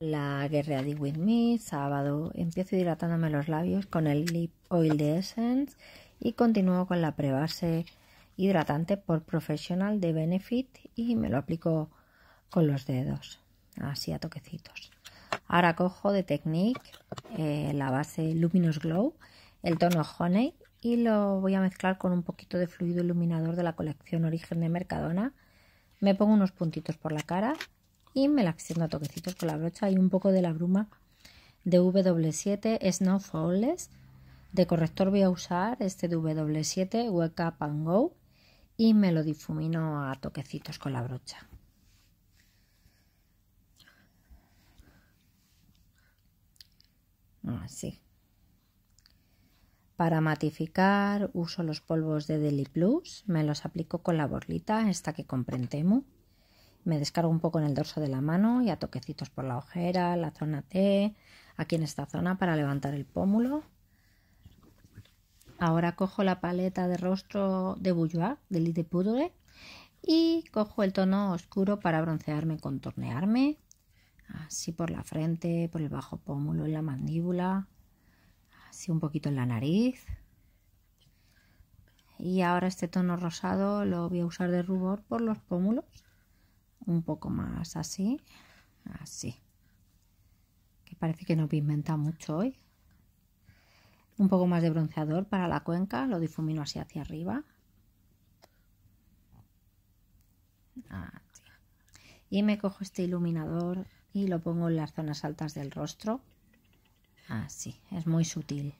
La guerra de With Me, sábado. Empiezo hidratándome los labios con el Lip Oil de Essence y continúo con la prebase hidratante por Professional de Benefit y me lo aplico con los dedos, así a toquecitos. Ahora cojo de Technique eh, la base Luminous Glow, el tono Honey y lo voy a mezclar con un poquito de fluido iluminador de la colección Origen de Mercadona. Me pongo unos puntitos por la cara y me la extiendo a toquecitos con la brocha y un poco de la bruma de W7 Snow De corrector voy a usar este de W7 Wake Up and Go y me lo difumino a toquecitos con la brocha. Así. Para matificar uso los polvos de Deli Plus, me los aplico con la borlita esta que compré en Temu. Me descargo un poco en el dorso de la mano y a toquecitos por la ojera, la zona T, aquí en esta zona para levantar el pómulo. Ahora cojo la paleta de rostro de Bouillard, de Lide Poudre, y cojo el tono oscuro para broncearme contornearme. Así por la frente, por el bajo pómulo, y la mandíbula, así un poquito en la nariz. Y ahora este tono rosado lo voy a usar de rubor por los pómulos un poco más así, así. Que parece que no pigmenta mucho hoy. Un poco más de bronceador para la cuenca, lo difumino así hacia arriba. Y me cojo este iluminador y lo pongo en las zonas altas del rostro. Así, es muy sutil.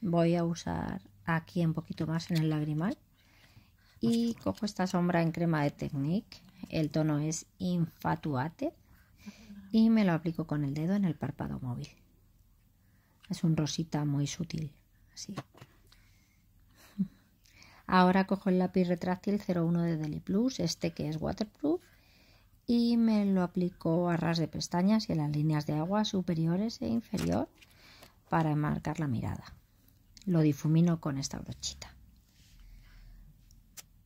Voy a usar aquí un poquito más en el lagrimal. Y cojo esta sombra en crema de Technique, el tono es Infatuate, y me lo aplico con el dedo en el párpado móvil. Es un rosita muy sutil, así. Ahora cojo el lápiz retráctil 01 de Deli Plus, este que es waterproof, y me lo aplico a ras de pestañas y en las líneas de agua superiores e inferior para marcar la mirada. Lo difumino con esta brochita.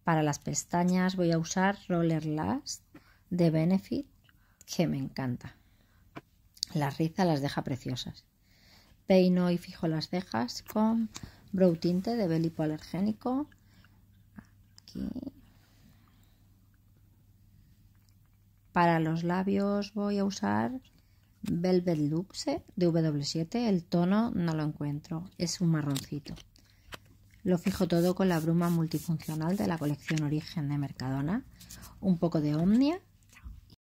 Para las pestañas voy a usar Roller Last de Benefit, que me encanta. Las riza, las deja preciosas. Peino y fijo las cejas con Brow Tinte de Belipo Alergénico. Para los labios voy a usar Velvet Luxe de W7. El tono no lo encuentro, es un marroncito. Lo fijo todo con la bruma multifuncional de la colección Origen de Mercadona, un poco de Omnia